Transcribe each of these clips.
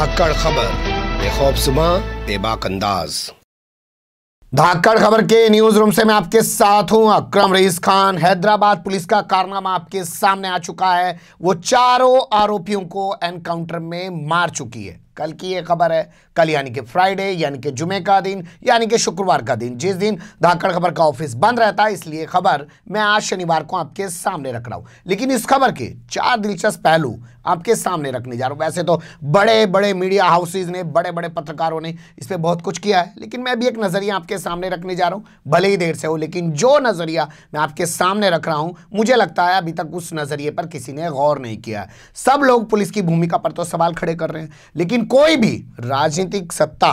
धाकड़ खबर बेखौफ सुबह बेबाक अंदाज धाकड़ खबर के न्यूज रूम से मैं आपके साथ हूं अक्रम रईस खान हैदराबाद पुलिस का कारनामा आपके सामने आ चुका है वो चारों आरोपियों को एनकाउंटर में मार चुकी है कल की ये खबर है कल यानी कि फ्राइडे यानी कि जुमे का दिन यानी कि शुक्रवार का दिन जिस दिन धाकड़ खबर का ऑफिस बंद रहता है इसलिए खबर मैं आज शनिवार को आपके सामने रख रहा हूँ लेकिन इस खबर के चार दिलचस्प पहलू आपके सामने रखने जा रहा हूँ वैसे तो बड़े बड़े मीडिया हाउसेज ने बड़े बड़े पत्रकारों ने इस पर बहुत कुछ किया है लेकिन मैं भी एक नज़रिया आपके सामने रखने जा रहा हूँ भले ही देर से हो लेकिन जो नज़रिया मैं आपके सामने रख रहा हूँ मुझे लगता है अभी तक उस नज़रिए पर किसी ने गौर नहीं किया सब लोग पुलिस की भूमिका पर तो सवाल खड़े कर रहे हैं लेकिन कोई भी राजनीतिक सत्ता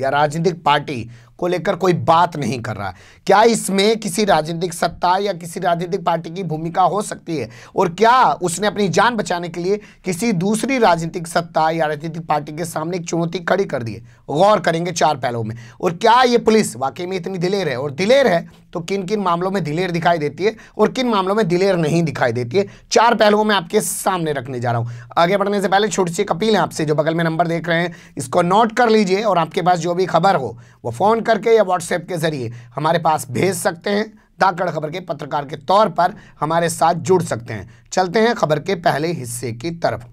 या राजनीतिक पार्टी को लेकर कोई बात नहीं कर रहा क्या इसमें किसी राजनीतिक सत्ता या किसी राजनीतिक पार्टी की भूमिका हो सकती है और क्या उसने अपनी जान बचाने के लिए किसी दूसरी राजनीतिक सत्ता या राजनीतिक पार्टी के सामने एक चुनौती खड़ी कर दी है गौर करेंगे चार पहलों में और क्या ये पुलिस वाकई में इतनी दिलेर है और दिलेर है तो किन किन मामलों में दिलेर दिखाई देती है और किन मामलों में दिलेर नहीं दिखाई देती है चार पहलुओं में आपके सामने रखने जा रहा हूँ आगे बढ़ने से पहले छोटी सी एक अपील है आपसे जो बगल में नंबर देख रहे हैं इसको नोट कर लीजिए और आपके पास जो भी खबर हो वो फ़ोन करके या व्हाट्सएप के ज़रिए हमारे पास भेज सकते हैं धाकड़ खबर के पत्रकार के तौर पर हमारे साथ जुड़ सकते हैं चलते हैं खबर के पहले हिस्से की तरफ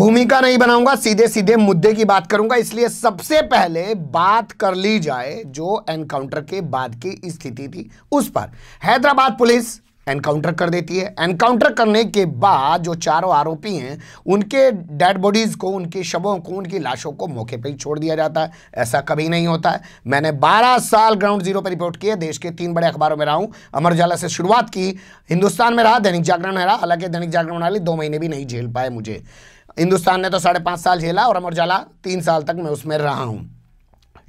भूमिका नहीं बनाऊंगा सीधे सीधे मुद्दे की बात करूंगा इसलिए सबसे पहले बात कर ली जाए जो एनकाउंटर के बाद की स्थिति थी उस पर हैदराबाद पुलिस एनकाउंटर कर देती है एनकाउंटर करने के बाद जो चारों आरोपी हैं उनके डेड बॉडीज़ को उनके शवों को उनकी लाशों को मौके पर ही छोड़ दिया जाता है ऐसा कभी नहीं होता है मैंने 12 साल ग्राउंड जीरो पर रिपोर्ट किए देश के तीन बड़े अखबारों में रहा हूँ अमर उजाला से शुरुआत की हिंदुस्तान में रहा दैनिक जागरण में रहा हालांकि दैनिक जागरण वाले दो महीने भी नहीं झेल पाए मुझे हिंदुस्तान ने तो साढ़े पाँच साल झेला और अमर उजाला तीन साल तक मैं उसमें रहा हूँ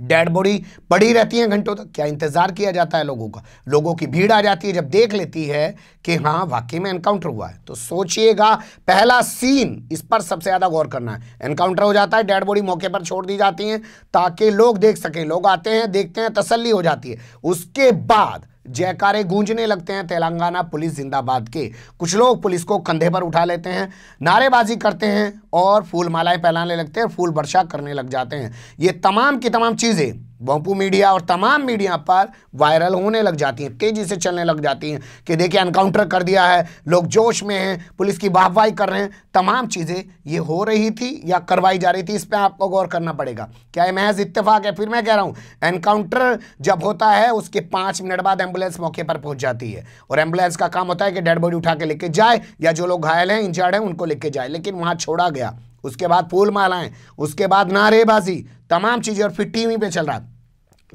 डेड बॉडी पड़ी रहती हैं घंटों तक क्या इंतज़ार किया जाता है लोगों का लोगों की भीड़ आ जाती है जब देख लेती है कि हाँ वाकई में एनकाउंटर हुआ है तो सोचिएगा पहला सीन इस पर सबसे ज़्यादा गौर करना है एनकाउंटर हो जाता है डेड बॉडी मौके पर छोड़ दी जाती है ताकि लोग देख सकें लोग आते हैं देखते हैं तसली हो जाती है उसके बाद जयकारे गूंजने लगते हैं तेलंगाना पुलिस जिंदाबाद के कुछ लोग पुलिस को कंधे पर उठा लेते हैं नारेबाजी करते हैं और फूल मालाएं फैलाने लगते हैं फूल वर्षा करने लग जाते हैं ये तमाम की तमाम चीज़ें भोंपू मीडिया और तमाम मीडिया पर वायरल होने लग जाती हैं तेज़ी से चलने लग जाती हैं कि देखिए एनकाउंटर कर दिया है लोग जोश में हैं पुलिस की वाहवाही कर रहे हैं तमाम चीज़ें ये हो रही थी या करवाई जा रही थी इस पर आपको गौर करना पड़ेगा क्या ये महज इत्तेफाक है फिर मैं कह रहा हूँ एनकाउंटर जब होता है उसके पाँच मिनट बाद एम्बुलेंस मौके पर पहुँच जाती है और एम्बुलेंस का काम होता है कि डेड बॉडी उठा के लेके जाए या जो लोग घायल हैं इंजर्ड हैं उनको लेके जाए लेकिन वहाँ छोड़ा गया उसके बाद फूल मालाएं उसके बाद नारेबाजी तमाम चीज़ें और फिर टीवी पे चल रहा है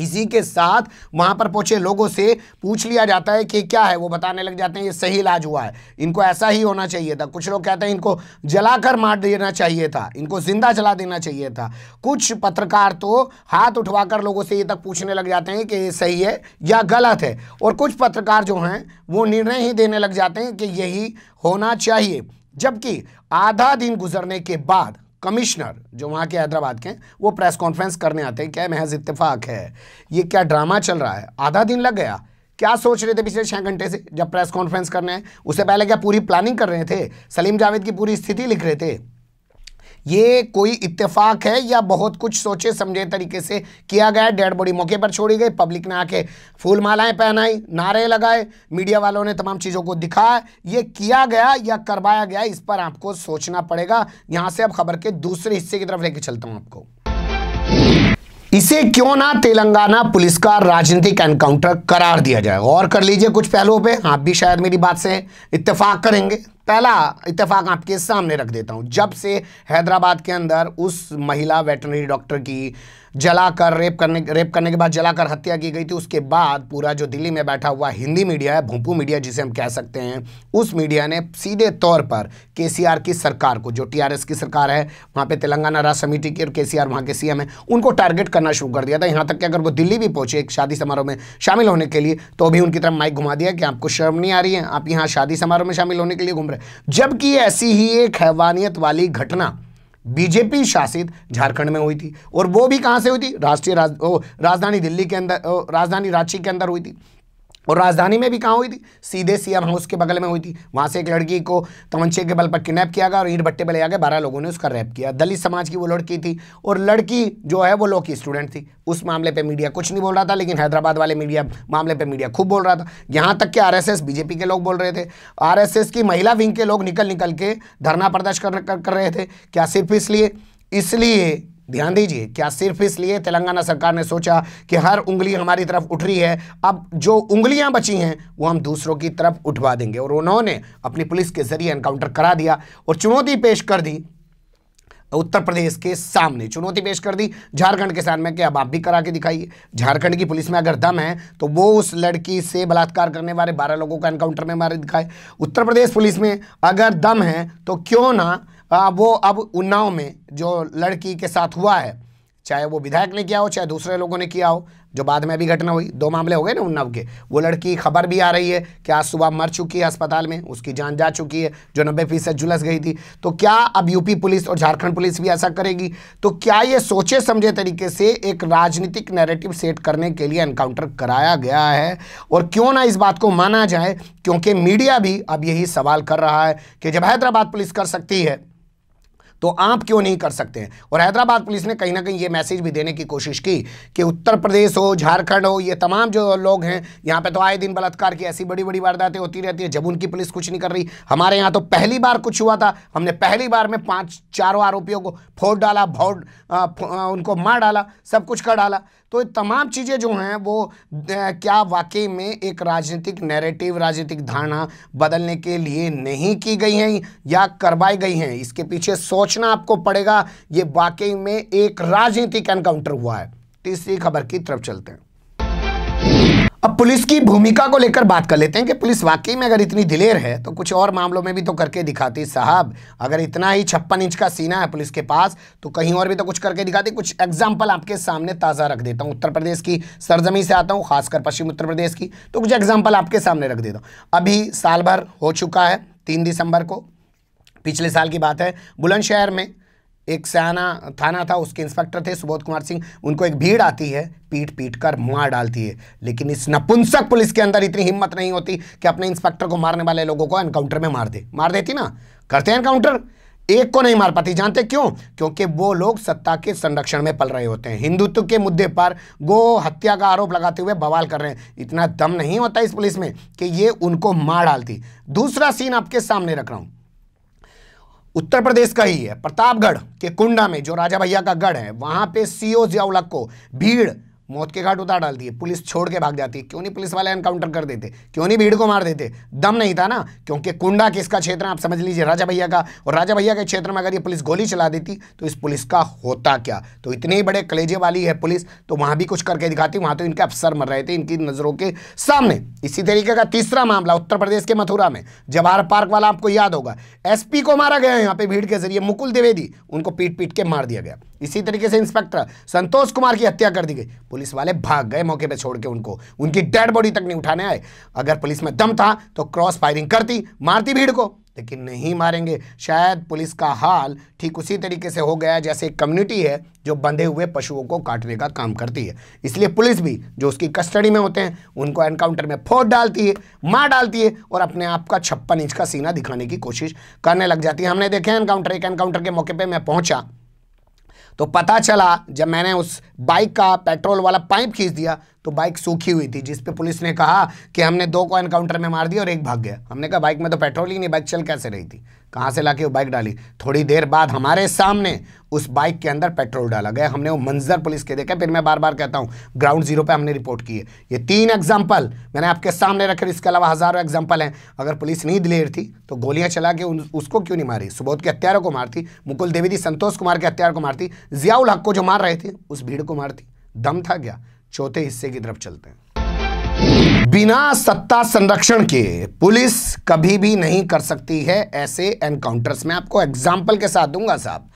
इसी के साथ वहाँ पर पहुँचे लोगों से पूछ लिया जाता है कि क्या है वो बताने लग जाते हैं ये सही इलाज हुआ है इनको ऐसा ही होना चाहिए था कुछ लोग कहते हैं इनको जलाकर मार देना चाहिए था इनको जिंदा जला देना चाहिए था कुछ पत्रकार तो हाथ उठवाकर लोगों से ये तक पूछने लग जाते हैं कि ये सही है या गलत है और कुछ पत्रकार जो हैं वो निर्णय ही देने लग जाते हैं कि यही होना चाहिए जबकि आधा दिन गुजरने के बाद कमिश्नर जो वहाँ के हैदराबाद के वो प्रेस कॉन्फ्रेंस करने आते हैं क्या महज इतफाक है ये क्या ड्रामा चल रहा है आधा दिन लग गया क्या सोच रहे थे पिछले छः घंटे से जब प्रेस कॉन्फ्रेंस करने हैं उससे पहले क्या पूरी प्लानिंग कर रहे थे सलीम जावेद की पूरी स्थिति लिख रहे थे ये कोई इत्तेफाक है या बहुत कुछ सोचे समझे तरीके से किया गया डेड बॉडी मौके पर छोड़ी गई पब्लिक ने आके फूल मालाएं पहनाई नारे लगाए मीडिया वालों ने तमाम चीज़ों को दिखाया ये किया गया या करवाया गया इस पर आपको सोचना पड़ेगा यहां से अब खबर के दूसरे हिस्से की तरफ लेके चलता हूं आपको इसे क्यों ना तेलंगाना पुलिस का राजनीतिक एनकाउंटर करार दिया जाए और कर लीजिए कुछ पहलुओं पे आप भी शायद मेरी बात से इत्तेफाक करेंगे पहला इतफाक आपके सामने रख देता हूँ जब से हैदराबाद के अंदर उस महिला वेटनरी डॉक्टर की जलाकर रेप करने रेप करने के बाद जलाकर हत्या की गई थी उसके बाद पूरा जो दिल्ली में बैठा हुआ हिंदी मीडिया है भूपू मीडिया जिसे हम कह सकते हैं उस मीडिया ने सीधे तौर पर केसीआर की सरकार को जो टीआरएस की सरकार है वहाँ पे तेलंगाना राज समिति की और केसीआर वहाँ के सीएम है उनको टारगेट करना शुरू कर दिया था यहाँ तक कि अगर वो दिल्ली भी पहुँचे एक शादी समारोह में शामिल होने के लिए तो भी उनकी तरफ माइक घुमा दिया कि आपको शर्म नहीं आ रही है आप यहाँ शादी समारोह में शामिल होने के लिए घूम खबर जबकि ऐसी ही एक हैवानियत वाली घटना बीजेपी शासित झारखंड में हुई थी और वो भी कहां से हुई थी राष्ट्रीय राज, राजधानी दिल्ली के अंदर राजधानी रांची के अंदर हुई थी और राजधानी में भी कहाँ हुई थी सीधे सीएम हाउस के बगल में हुई थी वहाँ से एक लड़की को तमंचे के बल पर किडनैप किया गया और ईट भट्टे पर ले आकर बारह लोगों ने उसका रैप किया दलित समाज की वो लड़की थी और लड़की जो है वो लोकी स्टूडेंट थी उस मामले पर मीडिया कुछ नहीं बोल रहा था लेकिन हैदराबाद वाले मीडिया मामले पर मीडिया खूब बोल रहा था यहाँ तक कि आर बीजेपी के लोग बोल रहे थे आर की महिला विंग के लोग निकल निकल के धरना प्रदर्श कर, कर रहे थे क्या सिर्फ इसलिए इसलिए ध्यान दीजिए क्या सिर्फ इसलिए तेलंगाना सरकार ने सोचा कि हर उंगली हमारी तरफ उठ रही है अब जो उंगलियां बची हैं वो हम दूसरों की तरफ उठवा देंगे और उन्होंने अपनी पुलिस के जरिए एनकाउंटर करा दिया और चुनौती पेश कर दी उत्तर प्रदेश के सामने चुनौती पेश कर दी झारखंड के सामने कि अब आप भी करा के दिखाइए झारखंड की पुलिस में अगर दम है तो वो उस लड़की से बलात्कार करने वाले बारह लोगों का एनकाउंटर में मारे दिखाए उत्तर प्रदेश पुलिस में अगर दम है तो क्यों ना हाँ, वो अब उन्नाव में जो लड़की के साथ हुआ है चाहे वो विधायक ने किया हो चाहे दूसरे लोगों ने किया हो जो बाद में भी घटना हुई दो मामले हो गए ना उन्नाव के वो लड़की खबर भी आ रही है कि आज सुबह मर चुकी है अस्पताल में उसकी जान जा चुकी है जो नब्बे फीसद झुलस गई थी तो क्या अब यूपी पुलिस और झारखंड पुलिस भी ऐसा करेगी तो क्या ये सोचे समझे तरीके से एक राजनीतिक नैरेटिव सेट करने के लिए एनकाउंटर कराया गया है और क्यों ना इस बात को माना जाए क्योंकि मीडिया भी अब यही सवाल कर रहा है कि जब हैदराबाद पुलिस कर सकती है तो आप क्यों नहीं कर सकते हैं और हैदराबाद पुलिस ने कहीं ना कहीं ये मैसेज भी देने की कोशिश की कि उत्तर प्रदेश हो झारखंड हो ये तमाम जो लोग हैं यहाँ पे तो आए दिन बलात्कार की ऐसी बड़ी बड़ी वारदातें होती रहती है जब उनकी पुलिस कुछ नहीं कर रही हमारे यहाँ तो पहली बार कुछ हुआ था हमने पहली बार में पाँच चारों आरोपियों को फोड़ डाला भौड़ उनको मार डाला सब कुछ कर डाला तो ये तमाम चीज़ें जो हैं वो क्या वाकई में एक राजनीतिक नैरेटिव राजनीतिक धारणा बदलने के लिए नहीं की गई हैं या करवाई गई हैं इसके पीछे सोचना आपको पड़ेगा ये वाकई में एक राजनीतिक एनकाउंटर हुआ है तीसरी खबर की तरफ चलते हैं अब पुलिस की भूमिका को लेकर बात कर लेते हैं कि पुलिस वाकई में अगर इतनी दिलेर है तो कुछ और मामलों में भी तो करके दिखाती साहब अगर इतना ही छप्पन इंच का सीना है पुलिस के पास तो कहीं और भी तो कुछ करके दिखाती कुछ एग्जाम्पल आपके सामने ताज़ा रख देता हूँ उत्तर प्रदेश की सरजमी से आता हूँ खासकर पश्चिम उत्तर प्रदेश की तो कुछ एग्जाम्पल आपके सामने रख देता हूँ अभी साल भर हो चुका है तीन दिसंबर को पिछले साल की बात है बुलंदशहर में एक सयाना थाना था उसके इंस्पेक्टर थे सुबोध कुमार सिंह उनको एक भीड़ आती है पीट पीट कर मार डालती है लेकिन इस नपुंसक पुलिस के अंदर इतनी हिम्मत नहीं होती कि अपने इंस्पेक्टर को मारने वाले लोगों को एनकाउंटर में मार दे मार देती ना करते हैं एनकाउंटर एक को नहीं मार पाती जानते क्यों क्योंकि वो लोग सत्ता के संरक्षण में पल रहे होते हैं हिंदुत्व के मुद्दे पर गो हत्या का आरोप लगाते हुए बवाल कर रहे हैं इतना दम नहीं होता इस पुलिस में कि ये उनको मार डालती दूसरा सीन आपके सामने रख रहा हूं उत्तर प्रदेश का ही है प्रतापगढ़ के कुंडा में जो राजा भैया का गढ़ है वहां पे सीओ जियाउलक को भीड़ मौत के घाट उतार डालती है पुलिस छोड़ के भाग जाती है क्यों नहीं पुलिस वाले एनकाउंटर कर देते क्यों नहीं भीड़ को मार देते दम नहीं था ना क्योंकि कुंडा किसका क्षेत्र आप समझ लीजिए राजा भैया का और राजा भैया के क्षेत्र में अगर ये पुलिस गोली चला देती तो इस पुलिस का होता क्या तो इतने ही बड़े कलेजे वाली है पुलिस तो वहाँ भी कुछ करके दिखाती वहाँ तो इनके अफसर मर रहे थे इनकी नज़रों के सामने इसी तरीके का तीसरा मामला उत्तर प्रदेश के मथुरा में जवाहर पार्क वाला आपको याद होगा एसपी को मारा गया यहाँ पे भीड़ के जरिए मुकुल द्विवेदी उनको पीट पीट के मार दिया गया इसी तरीके से इंस्पेक्टर संतोष कुमार की हत्या कर दी गई पुलिस वाले भाग गए मौके पर छोड़ के उनको उनकी डेड बॉडी तक नहीं उठाने आए अगर पुलिस में दम था तो क्रॉस फायरिंग करती मारती भीड़ को लेकिन नहीं मारेंगे शायद पुलिस का हाल ठीक उसी तरीके से हो गया जैसे एक कम्युनिटी है जो बंधे हुए पशुओं को काटने का काम करती है इसलिए पुलिस भी जो उसकी कस्टडी में होते हैं उनको एनकाउंटर में फोड़ डालती है मार डालती है और अपने आप का छप्पन इंच का सीना दिखाने की कोशिश करने लग जाती है हमने देखे एनकाउंटर एक एनकाउंटर के मौके पर मैं पहुँचा तो पता चला जब मैंने उस बाइक का पेट्रोल वाला पाइप खींच दिया तो बाइक सूखी हुई थी जिसपे पुलिस ने कहा कि हमने दो को एनकाउंटर में मार दिया और एक भाग गया हमने कहा बाइक में तो पेट्रोल ही नहीं बाइक चल कैसे रही थी कहाँ से लाके वो बाइक डाली थोड़ी देर बाद हमारे सामने उस बाइक के अंदर पेट्रोल डाला गया हमने वो मंजर पुलिस के देखा फिर मैं बार बार कहता हूँ ग्राउंड जीरो पे हमने रिपोर्ट की है ये तीन एग्जाम्पल मैंने आपके सामने रखे इसके अलावा हज़ारों एग्जाम्पल हैं अगर पुलिस नहीं दिलेर थी तो गोलियाँ चला के उसको क्यों नहीं मारी सुबोध के हत्यारों को मारती मुकुल देवी संतोष कुमार के हत्यार को मारती जियाउल हक को जो मार रहे थे उस भीड़ को मारती दम था क्या चौथे हिस्से की तरफ चलते हैं बिना सत्ता संरक्षण के पुलिस कभी भी नहीं कर सकती है ऐसे एनकाउंटर्स में आपको एग्जाम्पल के साथ दूंगा साहब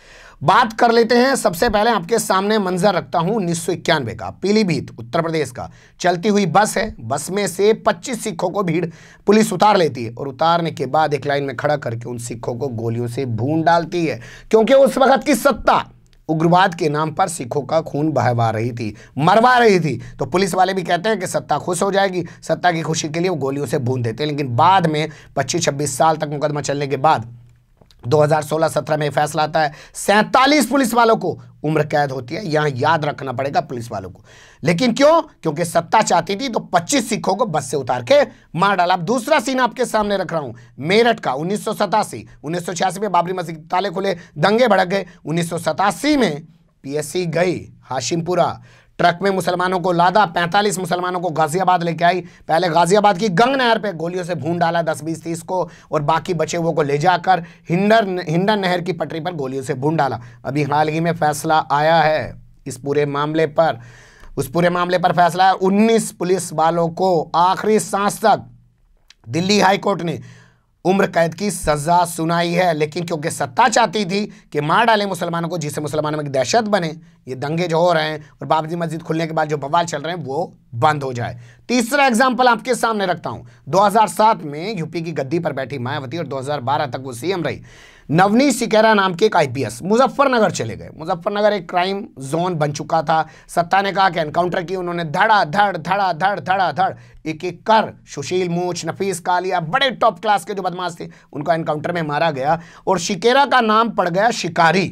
बात कर लेते हैं सबसे पहले आपके सामने मंजर रखता हूं उन्नीस का पीलीभीत उत्तर प्रदेश का चलती हुई बस है बस में से 25 सिखों को भीड़ पुलिस उतार लेती है और उतारने के बाद एक लाइन में खड़ा करके उन सिखों को गोलियों से भून डालती है क्योंकि उस वक्त की सत्ता उग्रवाद के नाम पर सिखों का खून बहवा रही थी मरवा रही थी तो पुलिस वाले भी कहते हैं कि सत्ता खुश हो जाएगी सत्ता की खुशी के लिए वो गोलियों से भून देते हैं लेकिन बाद में पच्चीस छब्बीस साल तक मुकदमा चलने के बाद 2016-17 में फैसला आता है सैंतालीस पुलिस वालों को उम्र कैद होती है यहां याद रखना पड़ेगा पुलिस वालों को लेकिन क्यों क्योंकि सत्ता चाहती थी तो 25 सिखों को बस से उतार के मार डाला अब दूसरा सीन आपके सामने रख रहा हूं मेरठ का उन्नीस सौ में बाबरी मस्जिद ताले खुले दंगे भड़क गए उन्नीस में पीएससी गई हाशिमपुरा ट्रक में मुसलमानों को लादा 45 मुसलमानों को गाजियाबाद लेके आई पहले गाजियाबाद की गंग नहर पे गोलियों से भून डाला 10 बीस तीस को और बाकी बचे हुए को ले जाकर हिंडर हिंडन नहर की पटरी पर गोलियों से भून डाला अभी हाल ही में फैसला आया है इस पूरे मामले पर उस पूरे मामले पर फैसला है उन्नीस पुलिस वालों को आखिरी सांस तक दिल्ली हाईकोर्ट ने उम्र कैद की सजा सुनाई है लेकिन क्योंकि सत्ता चाहती थी कि मार डालें मुसलमानों को जिससे मुसलमानों में दहशत बने ये दंगे जो हो रहे हैं और बाबरी मस्जिद खुलने के बाद जो बवाल चल रहे हैं वो बंद हो जाए तीसरा एग्जाम्पल आपके सामने रखता हूं 2007 में यूपी की गद्दी पर बैठी मायावती और 2012 तक वो सीएम रही नवनी सिकेरा नाम के एक आईपीएस मुजफ्फरनगर चले गए मुजफ्फरनगर एक क्राइम जोन बन चुका था सत्ता ने कहा कि एनकाउंटर की उन्होंने धड़ा धड़ धड़ा धड़ धड़ा धड़ एक एक कर सुशील मूछ नफीस कालिया बड़े टॉप क्लास के जो बदमाश थे उनको एनकाउंटर में मारा गया और शिकेरा का नाम पड़ गया शिकारी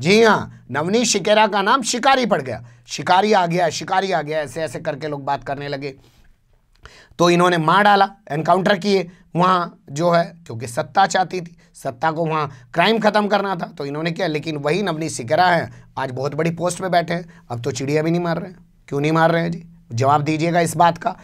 जी हाँ नवनी शिकेरा का नाम शिकारी पड़ गया शिकारी आ गया शिकारी आ गया ऐसे ऐसे करके लोग बात करने लगे तो इन्होंने मार डाला एनकाउंटर किए वहाँ जो है क्योंकि सत्ता चाहती थी सत्ता को वहाँ क्राइम ख़त्म करना था तो इन्होंने किया लेकिन वही नवनी सिकरा हैं आज बहुत बड़ी पोस्ट पे बैठे हैं अब तो चिड़िया भी नहीं मार रहे हैं क्यों नहीं मार रहे हैं जी जवाब दीजिएगा इस बात का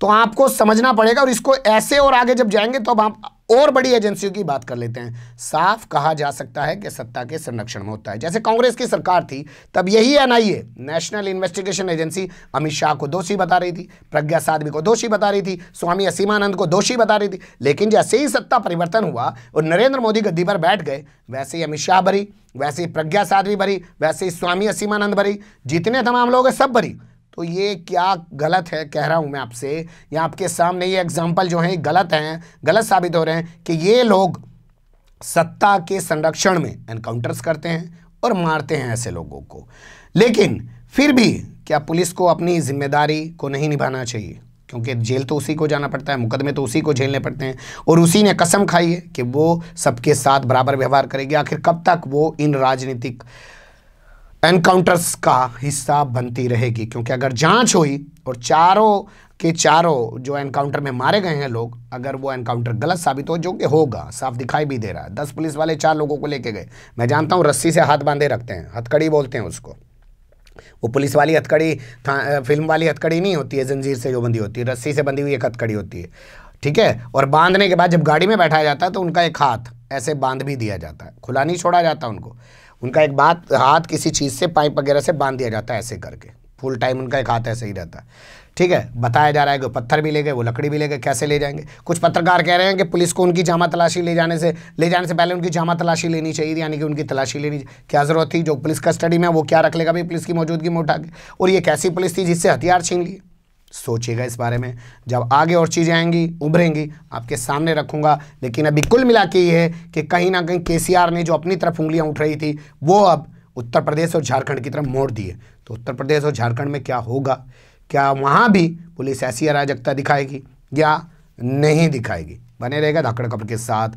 तो आपको समझना पड़ेगा और इसको ऐसे और आगे जब जाएंगे तो अब आप और बड़ी एजेंसियों की बात कर लेते हैं साफ कहा जा सकता है कि सत्ता के संरक्षण में होता है जैसे कांग्रेस की सरकार थी तब यही NIA national investigation agency Amit Shah को दोषी बता रही थी प्रज्ञा साधवी को दोषी बता रही थी स्वामी असीमानंद को दोषी बता रही थी लेकिन जैसे ही सत्ता परिवर्तन हुआ और नरेंद्र मोदी गद्दी पर बैठ गए वैसे ही अमित शाह भरी वैसे ही प्रज्ञा साधवी भरी वैसे ही स्वामी असीमानंद भरी जितने तमाम लोग हैं सब भरी तो ये क्या गलत है कह रहा हूँ मैं आपसे या आपके सामने ये एग्जाम्पल जो हैं गलत हैं गलत साबित हो रहे हैं कि ये लोग सत्ता के संरक्षण में एनकाउंटर्स करते हैं और मारते हैं ऐसे लोगों को लेकिन फिर भी क्या पुलिस को अपनी जिम्मेदारी को नहीं निभाना चाहिए क्योंकि जेल तो उसी को जाना पड़ता है मुकदमे तो उसी को झेलने पड़ते हैं और उसी ने कसम खाई है कि वो सबके साथ बराबर व्यवहार करेगी आखिर कब तक वो इन राजनीतिक एनकाउंटर्स का हिस्सा बनती रहेगी क्योंकि अगर जांच हुई और चारों के चारों जो एनकाउंटर में मारे गए हैं लोग अगर वो एनकाउंटर गलत साबित हो जो कि होगा साफ दिखाई भी दे रहा है दस पुलिस वाले चार लोगों को लेके गए मैं जानता हूँ रस्सी से हाथ बांधे रखते हैं हथकड़ी बोलते हैं उसको वो पुलिस वाली हथकड़ी फिल्म वाली हथकड़ी नहीं होती है जंजीर से जो बंधी होती है रस्सी से बंधी हुई एक हथकड़ी होती है ठीक है और बांधने के बाद जब गाड़ी में बैठाया जाता है तो उनका एक हाथ ऐसे बांध भी दिया जाता है खुला नहीं छोड़ा जाता उनको उनका एक बात हाथ किसी चीज़ से पाइप वगैरह से बांध दिया जाता है ऐसे करके फुल टाइम उनका एक हाथ ऐसे ही रहता है ठीक है बताया जा रहा है कि पत्थर भी ले गए वो लकड़ी भी ले गए कैसे ले जाएंगे कुछ पत्रकार कह रहे हैं कि पुलिस को उनकी जामा तलाशी ले जाने से ले जाने से पहले उनकी जामा तलाशी लेनी चाहिए यानी कि उनकी तलाशी लेनी क्या ज़रूरत थी जो पुलिस कस्टडी में वो क्या रख लेगा भाई पुलिस की मौजूदगी में उठा के और ये कैसी पुलिस थी जिससे हथियार छीन लिए सोचिएगा इस बारे में जब आगे और चीज़ें आएंगी उभरेंगी आपके सामने रखूंगा लेकिन अभी कुल मिला के ये है कि कहीं ना कहीं केसीआर ने जो अपनी तरफ उंगलियां उठ रही थी वो अब उत्तर प्रदेश और झारखंड की तरफ मोड़ दिए तो उत्तर प्रदेश और झारखंड में क्या होगा क्या वहाँ भी पुलिस ऐसी अराजकता दिखाएगी या नहीं दिखाएगी बने रहेगा धाकड़ कपड़ के साथ